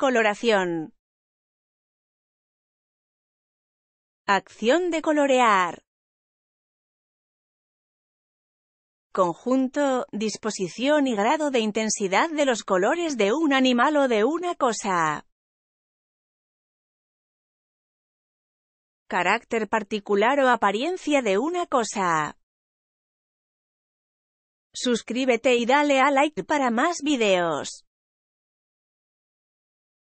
Coloración. Acción de colorear. Conjunto, disposición y grado de intensidad de los colores de un animal o de una cosa. Carácter particular o apariencia de una cosa. Suscríbete y dale a like para más videos.